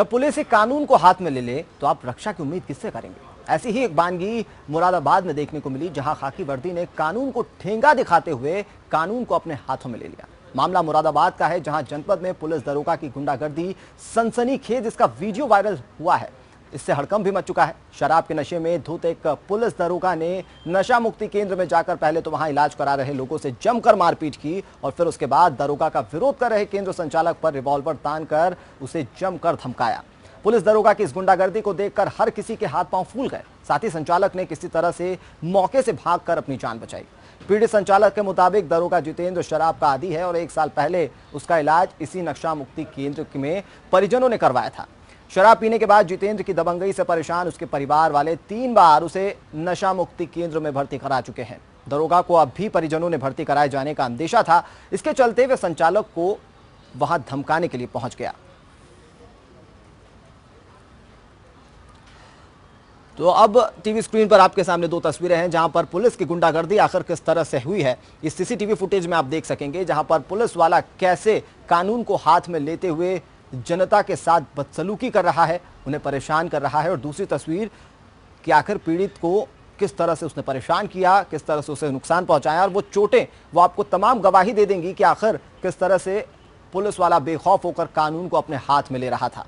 जब पुलिस एक कानून को हाथ में ले ले तो आप रक्षा की उम्मीद किससे करेंगे ऐसी ही एक बानगी मुरादाबाद में देखने को मिली जहां खाकी वर्दी ने कानून को ठेंगा दिखाते हुए कानून को अपने हाथों में ले लिया मामला मुरादाबाद का है जहां जनपद में पुलिस दरोगा की गुंडागर्दी सनसनीखेज इसका वीडियो वायरल हुआ है इससे हड़कम भी मच चुका है शराब के नशे में धुत एक पुलिस दरोगा ने नशा मुक्ति केंद्र में जाकर पहले तो वहां इलाज करा रहे लोगों से जमकर मारपीट की और फिर उसके बाद दरोगा का विरोध कर रहे केंद्र संचालक पर रिवॉल्वर तान कर उसे जमकर धमकाया पुलिस दरोगा की इस गुंडागर्दी को देखकर हर किसी के हाथ पांव फूल गए साथ ही संचालक ने किसी तरह से मौके से भागकर अपनी जान बचाई पीड़ित संचालक के मुताबिक दरोगा जितेंद्र शराब का आदि है और एक साल पहले उसका इलाज इसी नक्शा मुक्ति केंद्र में परिजनों ने करवाया था शराब पीने के बाद जितेंद्र की दबंगई से परेशान उसके परिवार वाले तीन बार उसे नशा मुक्ति केंद्र में भर्ती करा चुके हैं दरोगा को अब भी परिजनों ने भर्ती कराए जाने का अंदेशा था इसके चलते वे संचालक को वहां धमकाने के लिए पहुंच गया तो अब टीवी स्क्रीन पर आपके सामने दो तस्वीरें हैं जहां पर पुलिस की गुंडागर्दी आखिर किस तरह से हुई है इस सीसीटीवी फुटेज में आप देख सकेंगे जहां पर पुलिस वाला कैसे कानून को हाथ में लेते हुए जनता के साथ बदसलूकी कर रहा है उन्हें परेशान कर रहा है और दूसरी तस्वीर कि आखिर पीड़ित को किस तरह से उसने परेशान किया किस तरह से उसे नुकसान पहुंचाया और वो चोटें वो आपको तमाम गवाही दे देंगी कि आखिर किस तरह से पुलिस वाला बेखौफ होकर कानून को अपने हाथ में ले रहा था